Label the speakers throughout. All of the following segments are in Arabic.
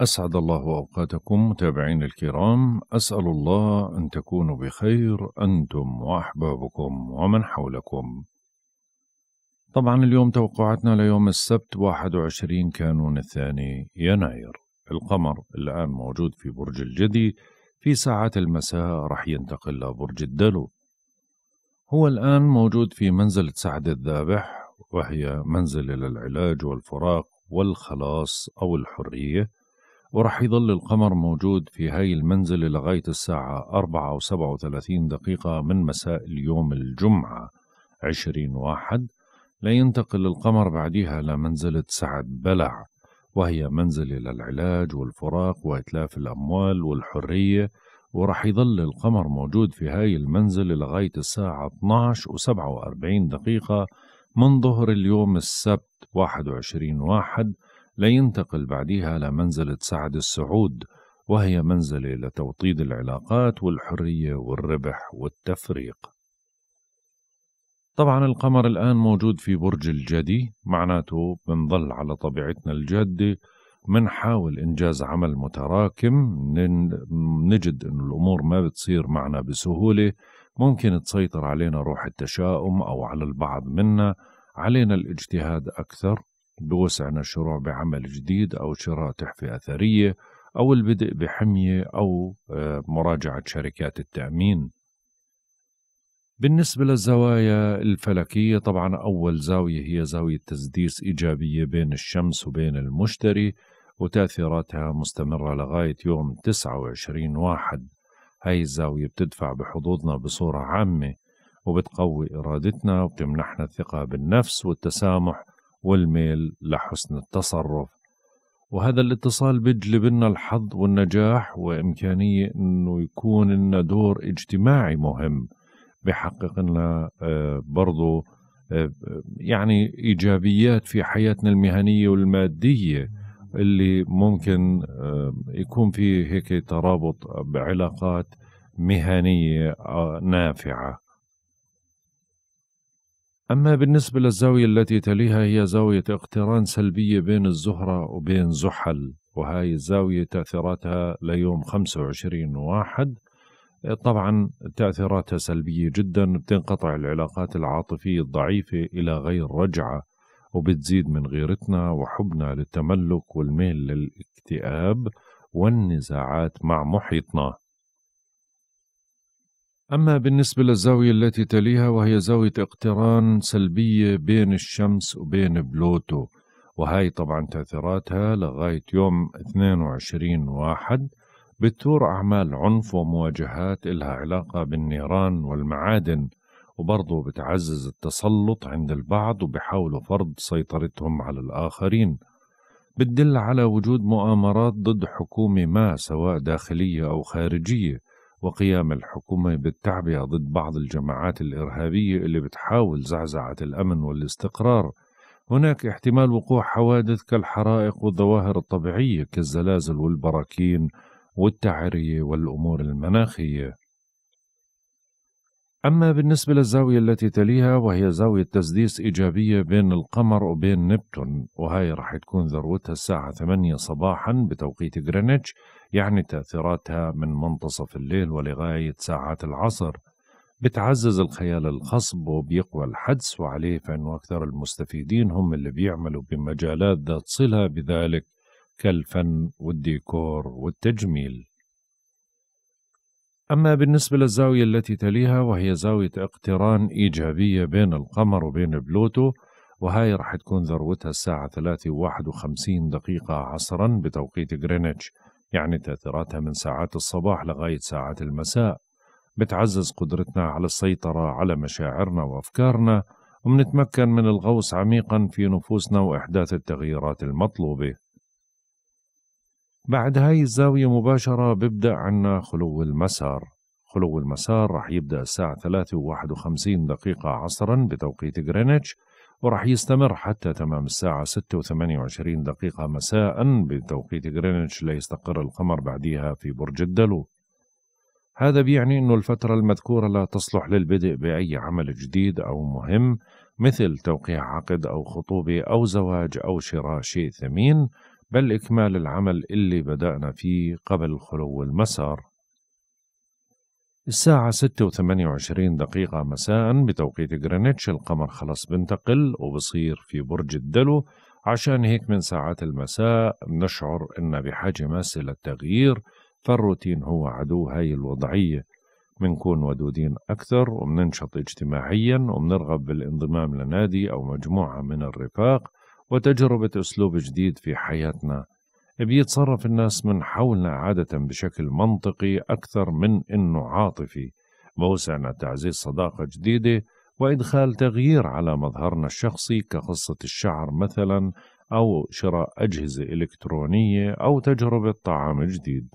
Speaker 1: أسعد الله أوقاتكم متابعين الكرام أسأل الله أن تكونوا بخير أنتم وأحبابكم ومن حولكم طبعا اليوم توقعاتنا ليوم السبت 21 كانون الثاني يناير القمر الآن موجود في برج الجدي في ساعات المساء راح ينتقل لبرج الدلو هو الآن موجود في منزلة سعد الذابح وهي منزلة للعلاج والفراق والخلاص أو الحرية وراح يظل القمر موجود في هاي المنزلة لغاية الساعة أربعة وسبعة وثلاثين دقيقة من مساء اليوم الجمعة عشرين واحد لينتقل القمر بعدها لمنزلة سعد بلع وهي منزلة للعلاج والفراق وإتلاف الأموال والحرية وراح يظل القمر موجود في هاي المنزلة لغاية الساعة 12 و 47 دقيقة من ظهر اليوم السبت 21 واحد لينتقل بعدها لمنزلة سعد السعود وهي منزلة لتوطيد العلاقات والحرية والربح والتفريق طبعا القمر الآن موجود في برج الجدي معناته بنظل على طبيعتنا الجادة منحاول إنجاز عمل متراكم نجد أن الأمور ما بتصير معنا بسهولة ممكن تسيطر علينا روح التشاؤم أو على البعض منا علينا الاجتهاد أكثر بوسعنا الشروع بعمل جديد أو شراء تحفة أثرية أو البدء بحمية أو آه، مراجعة شركات التأمين بالنسبة للزوايا الفلكية طبعا أول زاوية هي زاوية تسديس إيجابية بين الشمس وبين المشتري وتأثيراتها مستمرة لغاية يوم 29 واحد هاي الزاوية بتدفع بحظوظنا بصورة عامة وبتقوي إرادتنا وبتمنحنا الثقة بالنفس والتسامح والميل لحسن التصرف وهذا الاتصال بيجلب لنا الحظ والنجاح وإمكانية أنه يكون لنا دور اجتماعي مهم بحقق لنا آه، برضو آه، يعني إيجابيات في حياتنا المهنية والمادية اللي ممكن آه، يكون في هيك ترابط بعلاقات مهنية نافعة أما بالنسبة للزاوية التي تليها هي زاوية اقتران سلبية بين الزهرة وبين زحل وهاي الزاوية تأثيراتها ليوم 25 واحد طبعا تأثيراتها سلبية جدا بتنقطع العلاقات العاطفية الضعيفة إلى غير رجعة وبتزيد من غيرتنا وحبنا للتملك والميل للاكتئاب والنزاعات مع محيطنا أما بالنسبة للزاوية التي تليها وهي زاوية اقتران سلبية بين الشمس وبين بلوتو وهي طبعا تأثيراتها لغاية يوم 22 واحد بتثور أعمال عنف ومواجهات إلها علاقة بالنيران والمعادن وبرضه بتعزز التسلط عند البعض وبحاولوا فرض سيطرتهم على الآخرين بتدل على وجود مؤامرات ضد حكومة ما سواء داخلية أو خارجية وقيام الحكومة بالتعبئة ضد بعض الجماعات الإرهابية اللي بتحاول زعزعة الأمن والاستقرار هناك احتمال وقوع حوادث كالحرائق والظواهر الطبيعية كالزلازل والبراكين والتعرية والأمور المناخية أما بالنسبة للزاوية التي تليها وهي زاوية تسديس إيجابية بين القمر وبين نبتون وهي رح تكون ذروتها الساعة 8 صباحا بتوقيت غرينتش يعني تأثيراتها من منتصف الليل ولغاية ساعات العصر بتعزز الخيال الخصب وبيقوى الحدس وعليه فإنه أكثر المستفيدين هم اللي بيعملوا بمجالات ذات صلة بذلك كالفن والديكور والتجميل أما بالنسبة للزاوية التي تليها وهي زاوية اقتران إيجابية بين القمر وبين بلوتو وهاي رح تكون ذروتها الساعة 3:51 دقيقة عصرا بتوقيت غرينتش يعني تأثيراتها من ساعات الصباح لغاية ساعات المساء بتعزز قدرتنا على السيطرة على مشاعرنا وأفكارنا ومنتمكن من الغوص عميقا في نفوسنا وإحداث التغييرات المطلوبة بعد هاي الزاوية مباشرة ببدأ عنا خلو المسار خلو المسار رح يبدأ الساعة 3 و51 دقيقة عصرا بتوقيت غرينتش وراح يستمر حتى تمام الساعة 6 و28 دقيقة مساء بتوقيت غرينتش ليستقر القمر بعدها في برج الدلو هذا بيعني أن الفترة المذكورة لا تصلح للبدء بأي عمل جديد أو مهم مثل توقيع عقد أو خطوبة أو زواج أو شراء شيء ثمين بل إكمال العمل اللي بدأنا فيه قبل خلو المسار الساعة ستة وثمانية وعشرين دقيقة مساء بتوقيت جرينتش القمر خلاص بنتقل وبصير في برج الدلو عشان هيك من ساعات المساء بنشعر إن بحاجة ماسة للتغيير فالروتين هو عدو هاي الوضعية بنكون ودودين أكثر وبننشط اجتماعيا وبنرغب بالانضمام لنادي أو مجموعة من الرفاق وتجربة أسلوب جديد في حياتنا بيتصرف الناس من حولنا عادة بشكل منطقي أكثر من إنه عاطفي موسعنا تعزيز صداقة جديدة وإدخال تغيير على مظهرنا الشخصي كقصة الشعر مثلا أو شراء أجهزة إلكترونية أو تجربة طعام جديد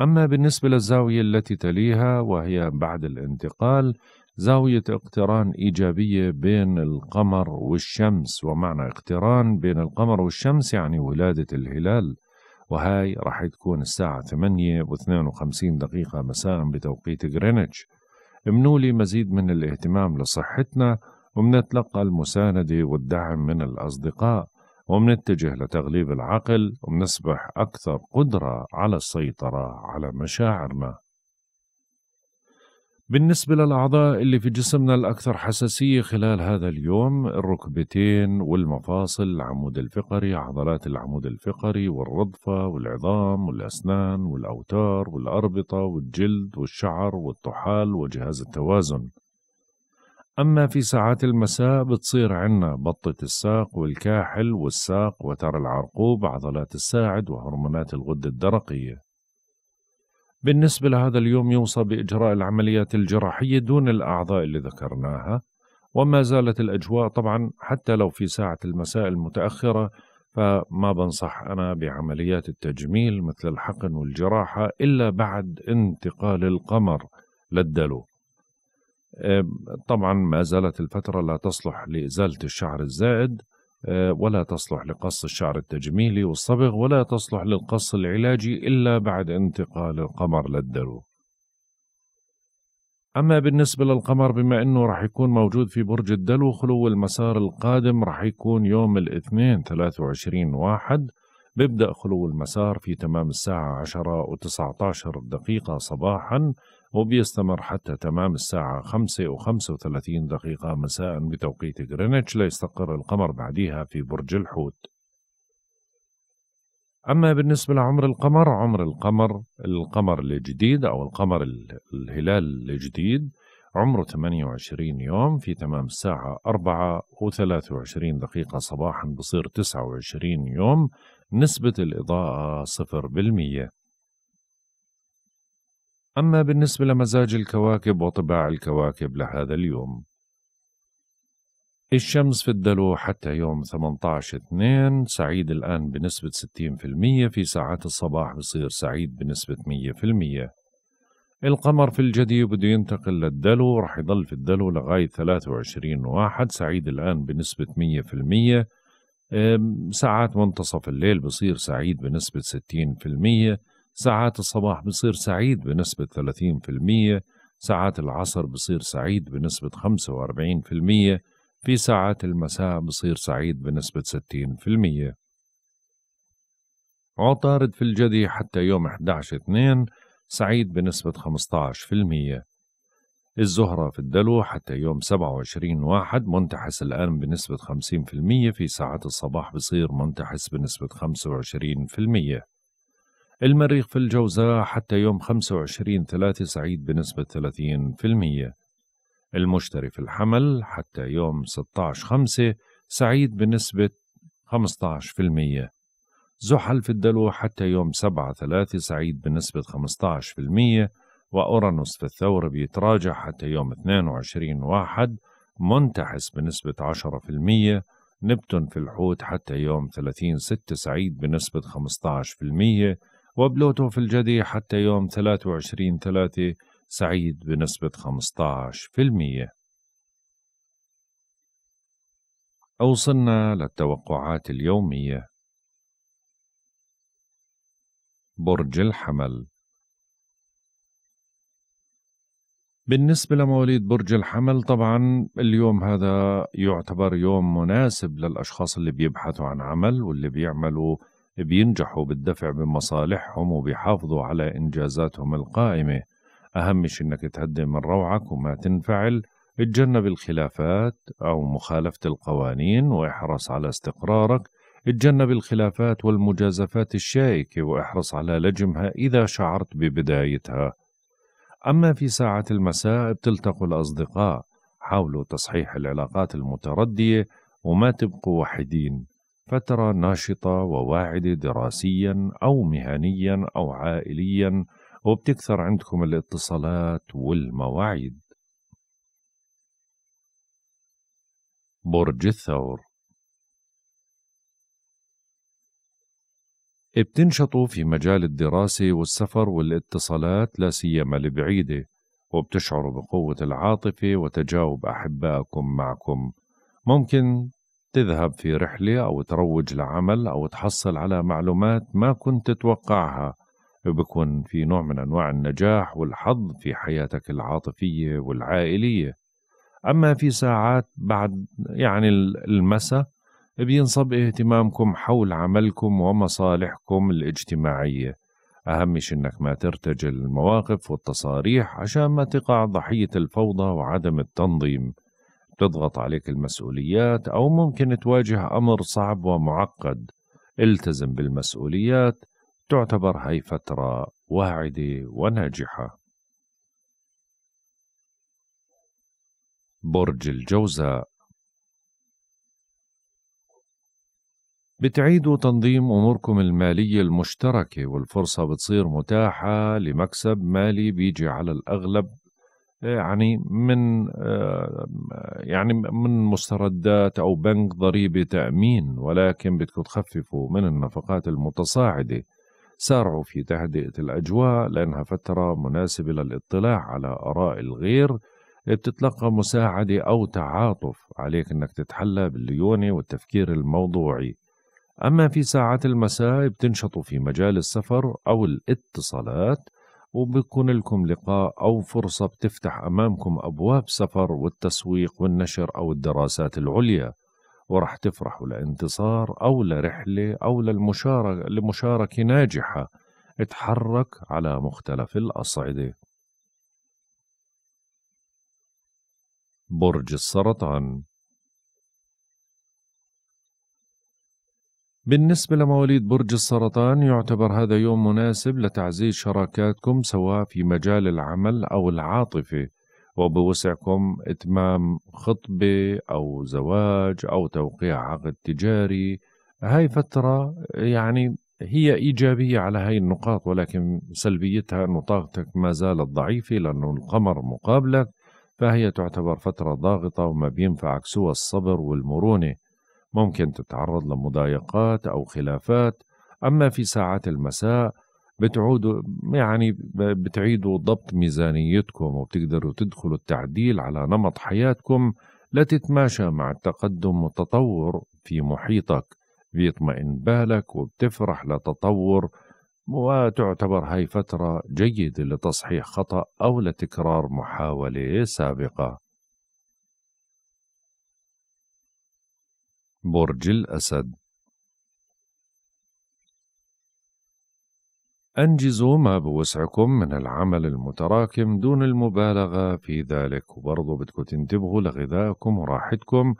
Speaker 1: أما بالنسبة للزاوية التي تليها وهي بعد الانتقال زاوية اقتران إيجابية بين القمر والشمس ومعنى اقتران بين القمر والشمس يعني ولادة الهلال وهاي راح تكون الساعة 8 و52 دقيقة مساء بتوقيت غرينتش امنوا لي مزيد من الاهتمام لصحتنا ومنتلقى المساندة والدعم من الأصدقاء ومنتجه لتغليب العقل ومنصبح أكثر قدرة على السيطرة على مشاعرنا بالنسبة للأعضاء اللي في جسمنا الأكثر حساسية خلال هذا اليوم الركبتين والمفاصل العمود الفقري عضلات العمود الفقري والرضفة والعظام والأسنان والأوتار والأربطة والجلد والشعر والطحال وجهاز التوازن أما في ساعات المساء بتصير عنا بطة الساق والكاحل والساق وتر العرقوب عضلات الساعد وهرمونات الغدة الدرقية بالنسبة لهذا اليوم يوصى بإجراء العمليات الجراحية دون الأعضاء اللي ذكرناها وما زالت الأجواء طبعا حتى لو في ساعة المساء المتأخرة فما بنصح أنا بعمليات التجميل مثل الحقن والجراحة إلا بعد انتقال القمر للدلو طبعا ما زالت الفترة لا تصلح لإزالة الشعر الزائد آه، ولا تصلح لقص الشعر التجميلي والصبغ ولا تصلح للقص العلاجي إلا بعد انتقال القمر للدلو أما بالنسبة للقمر بما أنه رح يكون موجود في برج الدلو خلو المسار القادم رح يكون يوم الاثنين 23 واحد بيبدأ خلو المسار في تمام الساعة 10 و19 دقيقة صباحاً وبيستمر حتى تمام الساعة 5 و35 دقيقة مساء بتوقيت غرينتش ليستقر القمر بعدها في برج الحوت أما بالنسبة لعمر القمر عمر القمر القمر الجديد أو القمر الهلال الجديد عمره 28 يوم في تمام الساعة 4 و23 دقيقة صباحا بصير 29 يوم نسبة الإضاءة 0% أما بالنسبة لمزاج الكواكب وطباع الكواكب لهذا اليوم الشمس في الدلو حتى يوم 18/2 سعيد الآن بنسبة 60% في ساعات الصباح بصير سعيد بنسبة 100% القمر في الجدي بده ينتقل للدلو رح يضل في الدلو لغاية 23 واحد سعيد الآن بنسبة 100% ساعات منتصف الليل بصير سعيد بنسبة 60% ساعات الصباح بصير سعيد بنسبة 30% ساعات العصر بصير سعيد بنسبة 45% في ساعات المساء بصير سعيد بنسبة 60% عطارد في الجدي حتى يوم 11/2 سعيد بنسبة 15% الزهرة في الدلو حتى يوم 27 1 منتحس الآن بنسبة 50% في ساعات الصباح بصير منتحس بنسبة 25% المريخ في الجوزاء حتى يوم 25 3 سعيد بنسبة 30% المشتري في الحمل حتى يوم 16 5 سعيد بنسبة 15% زحل في الدلو حتى يوم 7 3 سعيد بنسبة 15% وأورانوس في الثور بيتراجع حتى يوم 22 واحد منتحس بنسبة 10% نبتون في الحوت حتى يوم 30 6 سعيد بنسبة وبلوتو في الجدي حتى يوم 23 3 سعيد بنسبة 15% أوصلنا للتوقعات اليومية برج الحمل بالنسبة لمواليد برج الحمل طبعا اليوم هذا يعتبر يوم مناسب للأشخاص اللي بيبحثوا عن عمل واللي بيعملوا آه بينجحوا بالدفع بمصالحهم وبيحافظوا على إنجازاتهم القائمة أهم شيء إنك تهدم من روعك وما تنفعل اتجنب الخلافات أو مخالفة القوانين واحرص على استقرارك اتجنب الخلافات والمجازفات الشائكة واحرص على لجمها إذا شعرت ببدايتها أما في ساعة المساء بتلتقوا الأصدقاء حاولوا تصحيح العلاقات المتردية وما تبقوا وحيدين فترة ناشطة وواعدة دراسيا أو مهنيا أو عائليا وبتكثر عندكم الاتصالات والمواعيد برج الثور بتنشطوا في مجال الدراسة والسفر والاتصالات لا سيما البعيدة وبتشعروا بقوة العاطفة وتجاوب أحبائكم معكم ممكن تذهب في رحلة أو تروج لعمل أو تحصل على معلومات ما كنت تتوقعها بكون في نوع من أنواع النجاح والحظ في حياتك العاطفية والعائلية أما في ساعات بعد يعني المساء بينصب اهتمامكم حول عملكم ومصالحكم الاجتماعية أهم شيء أنك ما ترتجل المواقف والتصاريح عشان ما تقع ضحية الفوضى وعدم التنظيم تضغط عليك المسؤوليات أو ممكن تواجه أمر صعب ومعقد التزم بالمسؤوليات تعتبر هاي فترة واعدة وناجحة برج الجوزاء بتعيدوا تنظيم أموركم المالية المشتركة والفرصة بتصير متاحة لمكسب مالي بيجي على الأغلب يعني من آه، يعني من مستردات او بنك ضريبه تامين ولكن بدكم تخففوا من النفقات المتصاعده سارعوا في تهدئه الاجواء لانها فتره مناسبه للاطلاع على اراء الغير بتتلقى مساعده او تعاطف عليك انك تتحلى بالليونه والتفكير الموضوعي اما في ساعات المساء بتنشطوا في مجال السفر او الاتصالات وبكون لكم لقاء أو فرصة بتفتح أمامكم أبواب سفر والتسويق والنشر أو الدراسات العليا ورح تفرحوا لانتصار أو لرحلة أو للمشاركة لمشاركة ناجحة اتحرك على مختلف الأصعدة برج السرطان بالنسبة لمواليد برج السرطان يعتبر هذا يوم مناسب لتعزيز شراكاتكم سواء في مجال العمل أو العاطفة وبوسعكم إتمام خطبة أو زواج أو توقيع عقد تجاري هاي فترة يعني هي إيجابية على هاي النقاط ولكن سلبيتها أن طاقتك ما زالت ضعيفة لأنه القمر مقابلك فهي تعتبر فترة ضاغطة وما بينفعك سوى الصبر والمرونة ممكن تتعرض لمضايقات أو خلافات أما في ساعات المساء بتعودوا يعني بتعيدوا ضبط ميزانيتكم وبتقدروا تدخلوا التعديل على نمط حياتكم لتتماشى مع التقدم والتطور في محيطك بيطمئن بالك وبتفرح لتطور وتعتبر هاي فترة جيدة لتصحيح خطأ أو لتكرار محاولة سابقة برج الأسد أنجزوا ما بوسعكم من العمل المتراكم دون المبالغة في ذلك وبرضه بدكم تنتبهوا لغذائكم وراحتكم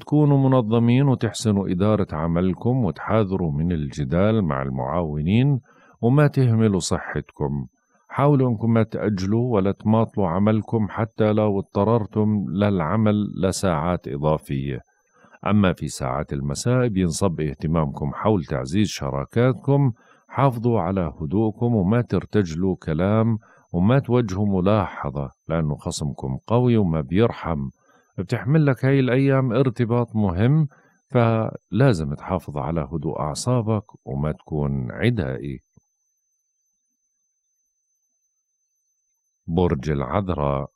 Speaker 1: تكونوا منظمين وتحسنوا إدارة عملكم وتحاذروا من الجدال مع المعاونين وما تهملوا صحتكم حاولوا أنكم ما تأجلوا ولا تماطلوا عملكم حتى لو اضطررتم للعمل لساعات إضافية أما في ساعات المساء بينصب اهتمامكم حول تعزيز شراكاتكم حافظوا على هدوءكم وما ترتجلوا كلام وما توجهوا ملاحظة لأنه خصمكم قوي وما بيرحم بتحمل لك هاي الأيام ارتباط مهم فلازم تحافظ على هدوء أعصابك وما تكون عدائي برج العذراء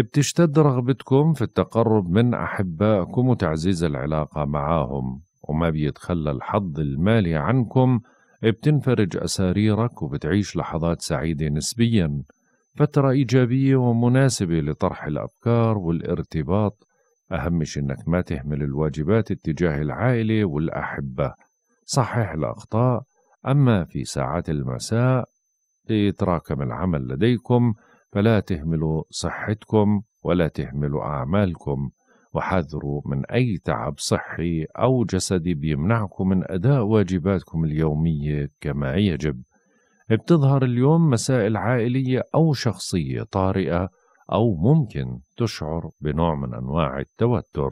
Speaker 1: بتشتد رغبتكم في التقرب من أحبائكم وتعزيز العلاقة معاهم وما بيتخلى الحظ المالي عنكم بتنفرج أساريرك وبتعيش لحظات سعيدة نسبيا فترة إيجابية ومناسبة لطرح الأفكار والارتباط أهم شيء إنك ما تهمل الواجبات اتجاه العائلة والأحبة صحح الأخطاء أما في ساعات المساء يتراكم العمل لديكم فلا تهملوا صحتكم ولا تهملوا أعمالكم وحذروا من أي تعب صحي أو جسدي بيمنعكم من أداء واجباتكم اليومية كما يجب بتظهر اليوم مسائل عائلية أو شخصية طارئة أو ممكن تشعر بنوع من أنواع التوتر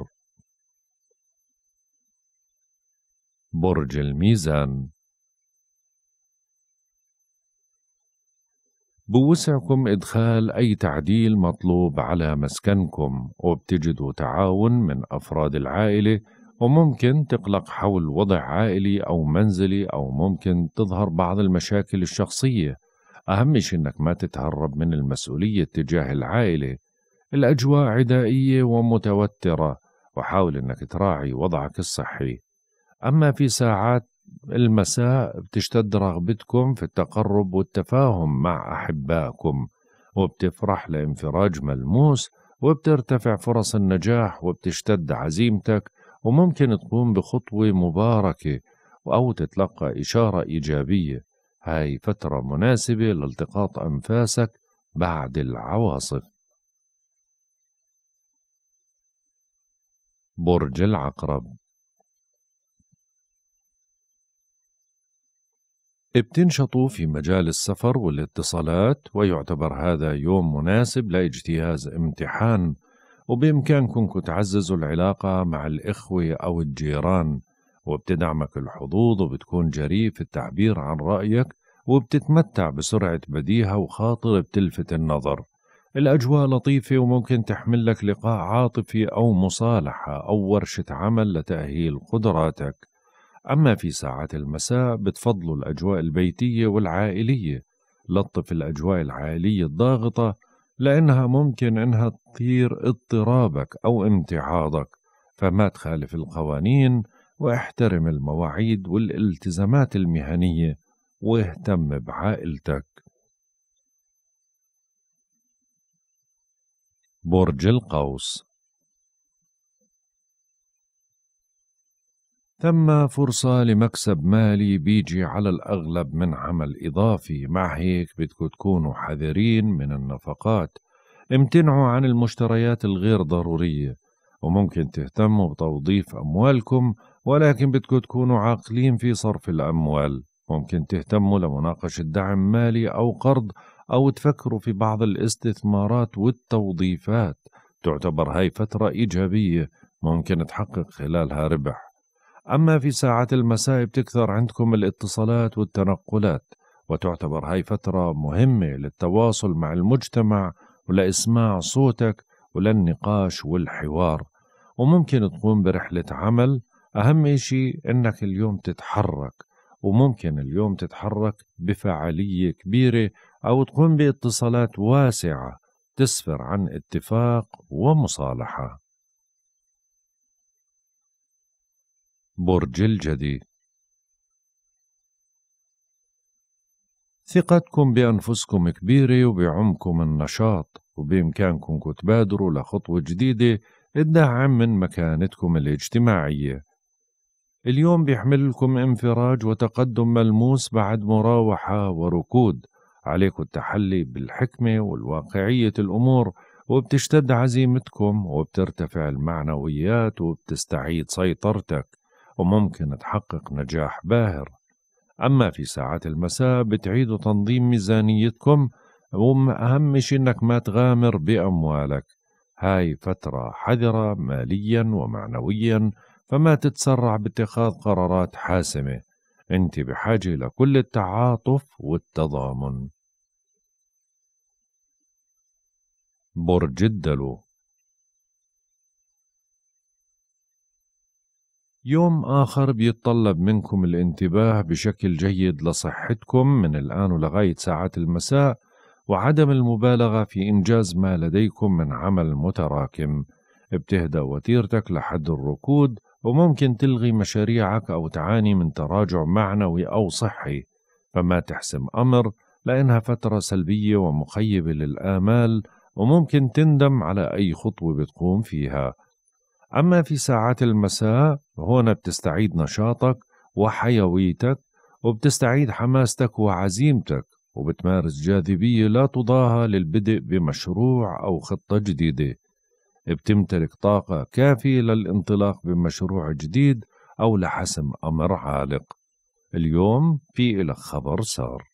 Speaker 1: برج الميزان بوسعكم إدخال أي تعديل مطلوب على مسكنكم وبتجدوا تعاون من أفراد العائلة وممكن تقلق حول وضع عائلي أو منزلي أو ممكن تظهر بعض المشاكل الشخصية أهم شيء إنك ما تتهرب من المسؤولية تجاه العائلة الأجواء عدائية ومتوترة وحاول إنك تراعي وضعك الصحي أما في ساعات المساء بتشتد رغبتكم في التقرب والتفاهم مع أحبائكم وبتفرح لانفراج ملموس وبترتفع فرص النجاح وبتشتد عزيمتك وممكن تقوم بخطوة مباركة أو تتلقى إشارة إيجابية هاي فترة مناسبة لالتقاط أنفاسك بعد العواصف برج العقرب بتنشطوا في مجال السفر والاتصالات ويعتبر هذا يوم مناسب لاجتياز امتحان وبإمكانكم تعززوا العلاقة مع الإخوة أو الجيران وبتدعمك الحظوظ وبتكون جريء في التعبير عن رأيك وبتتمتع بسرعة بديهة وخاطر بتلفت النظر الأجواء لطيفة وممكن تحمل لك لقاء عاطفي أو مصالحة أو ورشة عمل لتأهيل قدراتك أما في ساعات المساء بتفضلوا الأجواء البيتية والعائلية لطف الأجواء العائلية الضاغطة لأنها ممكن أنها تثير اضطرابك أو امتعاضك فما تخالف القوانين واحترم المواعيد والالتزامات المهنية واهتم بعائلتك برج القوس ثم فرصة لمكسب مالي بيجي على الأغلب من عمل إضافي مع هيك بدكم تكونوا حذرين من النفقات امتنعوا عن المشتريات الغير ضرورية وممكن تهتموا بتوظيف أموالكم ولكن بدكم تكونوا عاقلين في صرف الأموال ممكن تهتموا لمناقشة دعم مالي أو قرض أو تفكروا في بعض الاستثمارات والتوظيفات تعتبر هاي فترة إيجابية ممكن تحقق خلالها ربح أما في ساعات المساء بتكثر عندكم الاتصالات والتنقلات وتعتبر هاي فترة مهمة للتواصل مع المجتمع ولإسماع صوتك وللنقاش والحوار وممكن تقوم برحلة عمل أهم إشي إنك اليوم تتحرك وممكن اليوم تتحرك بفعالية كبيرة أو تقوم باتصالات واسعة تسفر عن اتفاق ومصالحه برج الجدي ثقتكم بأنفسكم كبيرة وبعمكم النشاط وبإمكانكم تبادروا لخطوة جديدة تدعم من مكانتكم الاجتماعية اليوم بيحملكم انفراج وتقدم ملموس بعد مراوحة وركود عليكم التحلي بالحكمة والواقعية الأمور وبتشتد عزيمتكم وبترتفع المعنويات وبتستعيد سيطرتك وممكن تحقق نجاح باهر أما في ساعات المساء بتعيدوا تنظيم ميزانيتكم وأهم شيء إنك ما تغامر بأموالك هاي فترة حذرة ماليا ومعنويا فما تتسرع باتخاذ قرارات حاسمة أنت بحاجة لكل التعاطف والتضامن برج الدلو يوم آخر بيتطلب منكم الانتباه بشكل جيد لصحتكم من الآن ولغاية ساعات المساء وعدم المبالغة في إنجاز ما لديكم من عمل متراكم ابتهدى وتيرتك لحد الركود وممكن تلغي مشاريعك أو تعاني من تراجع معنوي أو صحي فما تحسم أمر لأنها فترة سلبية ومخيبة للآمال وممكن تندم على أي خطوة بتقوم فيها أما في ساعات المساء هنا بتستعيد نشاطك وحيويتك وبتستعيد حماستك وعزيمتك وبتمارس جاذبية لا تضاهى للبدء بمشروع أو خطة جديدة بتمتلك طاقة كافية للانطلاق بمشروع جديد أو لحسم أمر عالق اليوم في إلك خبر سار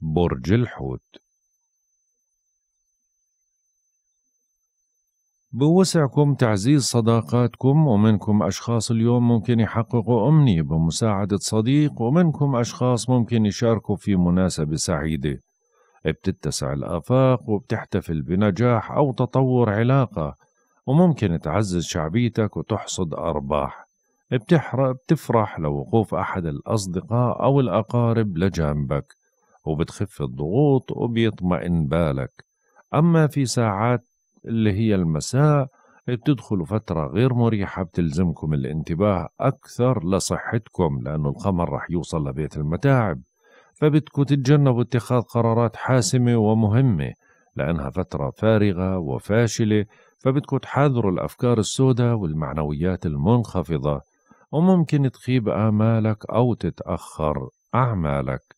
Speaker 1: برج الحوت بوسعكم تعزيز صداقاتكم ومنكم أشخاص اليوم ممكن يحققوا أمنية بمساعدة صديق ومنكم أشخاص ممكن يشاركوا في مناسبة سعيدة بتتسع الآفاق وبتحتفل بنجاح أو تطور علاقة وممكن تعزز شعبيتك وتحصد أرباح بتحرق بتفرح لوقوف أحد الأصدقاء أو الأقارب لجانبك وبتخف الضغوط وبيطمئن بالك أما في ساعات اللي هي المساء بتدخلوا فترة غير مريحة بتلزمكم الانتباه أكثر لصحتكم لأنه القمر رح يوصل لبيت المتاعب فبدكم تتجنبوا اتخاذ قرارات حاسمة ومهمة لأنها فترة فارغة وفاشلة فبدكم تحاذروا الأفكار السوداء والمعنويات المنخفضة وممكن تخيب آمالك أو تتأخر أعمالك